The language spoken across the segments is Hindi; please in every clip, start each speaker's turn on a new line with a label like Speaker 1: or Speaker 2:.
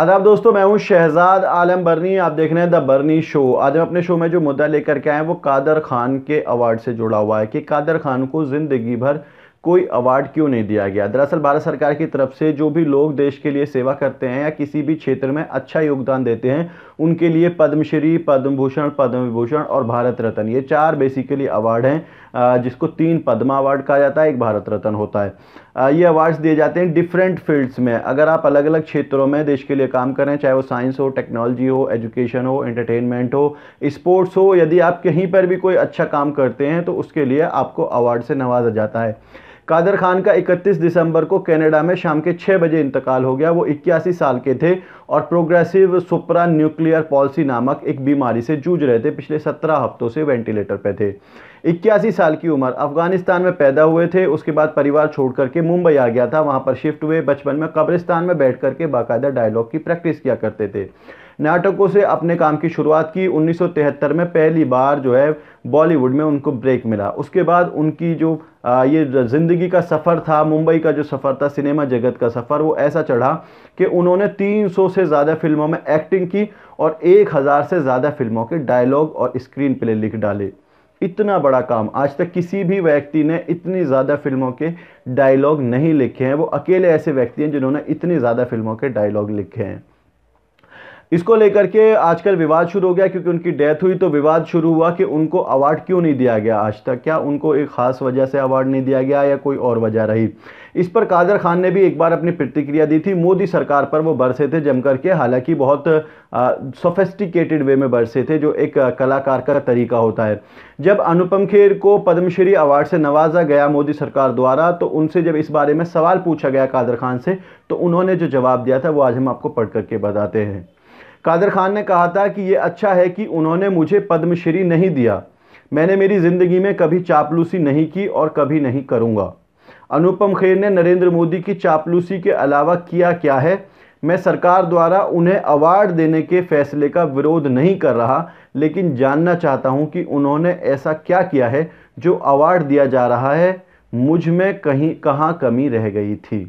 Speaker 1: आदाब दोस्तों मैं हूं शहजाद आलम बर्नी आप देख रहे हैं द बर्नी शो आज हम अपने शो में जो मुद्दा लेकर के आए हैं वो कादर खान के अवार्ड से जुड़ा हुआ है कि कादर खान को ज़िंदगी भर कोई अवार्ड क्यों नहीं दिया गया दरअसल भारत सरकार की तरफ से जो भी लोग देश के लिए सेवा करते हैं या किसी भी क्षेत्र में अच्छा योगदान देते हैं उनके लिए पद्मश्री पद्म भूषण पद्म विभूषण और भारत रत्न ये चार बेसिकली अवार्ड हैं जिसको तीन पद्मा अवार्ड कहा जाता है एक भारत रत्न होता है ये अवार्ड्स दिए जाते हैं डिफरेंट फील्ड्स में अगर आप अलग अलग क्षेत्रों में देश के लिए काम करें चाहे वो साइंस हो टेक्नोलॉजी हो एजुकेशन हो एंटरटेनमेंट हो स्पोर्ट्स हो यदि आप कहीं पर भी कोई अच्छा काम करते हैं तो उसके लिए आपको अवार्ड से नवाजा जाता है कादर खान का 31 दिसंबर को कनाडा में शाम के 6 बजे इंतकाल हो गया वो इक्यासी साल के थे और प्रोग्रेसिव सुपरा न्यूक्लियर पॉलिसी नामक एक बीमारी से जूझ रहे थे पिछले 17 हफ्तों से वेंटिलेटर पे थे इक्यासी साल की उम्र अफगानिस्तान में पैदा हुए थे उसके बाद परिवार छोड़ करके मुंबई आ गया था वहाँ पर शिफ्ट हुए बचपन में कब्रिस्तान में बैठ करके बाकायदा डायलॉग की प्रैक्टिस किया करते थे नाटकों से अपने काम की शुरुआत की 1973 में पहली बार जो है बॉलीवुड में उनको ब्रेक मिला उसके बाद उनकी जो आ, ये ज़िंदगी का सफ़र था मुंबई का जो सफ़र था सिनेमा जगत का सफ़र वो ऐसा चढ़ा कि उन्होंने 300 से ज़्यादा फिल्मों में एक्टिंग की और 1000 से ज़्यादा फिल्मों के डायलॉग और स्क्रीन प्ले लिख डाले इतना बड़ा काम आज तक किसी भी व्यक्ति ने इतनी ज़्यादा फिल्मों के डायलॉग नहीं लिखे हैं वो अकेले ऐसे व्यक्ति हैं जिन्होंने इतनी ज़्यादा फिल्मों के डायलॉग लिखे हैं इसको लेकर के आजकल विवाद शुरू हो गया क्योंकि उनकी डेथ हुई तो विवाद शुरू हुआ कि उनको अवार्ड क्यों नहीं दिया गया आज तक क्या उनको एक ख़ास वजह से अवार्ड नहीं दिया गया या कोई और वजह रही इस पर कादर खान ने भी एक बार अपनी प्रतिक्रिया दी थी मोदी सरकार पर वो बरसे थे जमकर के हालांकि बहुत सोफेस्टिकेटेड वे में बरसे थे जो एक कलाकार का तरीका होता है जब अनुपम खेर को पद्मश्री अवार्ड से नवाजा गया मोदी सरकार द्वारा तो उनसे जब इस बारे में सवाल पूछा गया कादर खान से तो उन्होंने जो जवाब दिया था वो आज हम आपको पढ़ करके बताते हैं कादर खान ने कहा था कि ये अच्छा है कि उन्होंने मुझे पद्मश्री नहीं दिया मैंने मेरी ज़िंदगी में कभी चापलूसी नहीं की और कभी नहीं करूँगा अनुपम खेर ने नरेंद्र मोदी की चापलूसी के अलावा किया क्या है मैं सरकार द्वारा उन्हें अवार्ड देने के फैसले का विरोध नहीं कर रहा लेकिन जानना चाहता हूं कि उन्होंने ऐसा क्या किया है जो अवार्ड दिया जा रहा है मुझ में कहीं कहाँ कमी रह गई थी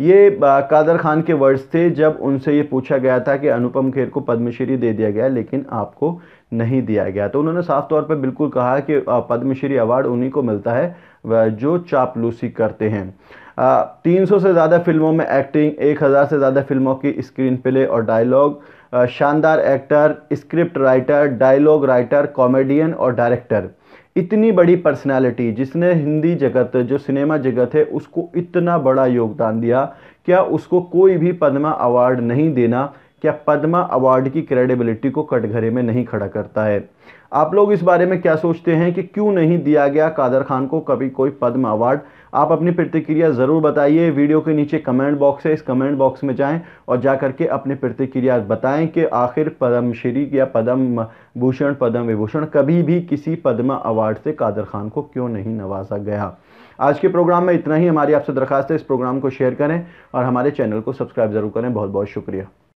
Speaker 1: ये कादर खान के वर्ड्स थे जब उनसे ये पूछा गया था कि अनुपम खेर को पद्मश्री दे दिया गया लेकिन आपको नहीं दिया गया तो उन्होंने साफ तौर पर बिल्कुल कहा कि पद्मश्री अवार्ड उन्हीं को मिलता है जो चापलूसी करते हैं 300 से ज़्यादा फिल्मों में एक्टिंग 1000 से ज़्यादा फिल्मों की स्क्रीन प्ले और डायलॉग शानदार actor script writer dialogue writer comedian और डायरेक्टर इतनी बड़ी पर्सनालिटी जिसने हिंदी जगत जो सिनेमा जगत है उसको इतना बड़ा योगदान दिया क्या उसको कोई भी पद्मा अवार्ड नहीं देना क्या पद्मा अवार्ड की क्रेडिबिलिटी को कटघरे में नहीं खड़ा करता है आप लोग इस बारे में क्या सोचते हैं कि क्यों नहीं दिया गया कादर खान को कभी कोई पद्म अवार्ड आप अपनी प्रतिक्रिया ज़रूर बताइए वीडियो के नीचे कमेंट बॉक्स है इस कमेंट बॉक्स में जाएं और जा करके अपनी प्रतिक्रिया बताएं कि आखिर पद्मश्री या पद्म भूषण पद्म विभूषण कभी भी किसी पद्म अवार्ड से कादर खान को क्यों नहीं नवाजा गया आज के प्रोग्राम में इतना ही हमारी आपसे दरखास्त है इस प्रोग्राम को शेयर करें और हमारे चैनल को सब्सक्राइब ज़रूर करें बहुत बहुत शुक्रिया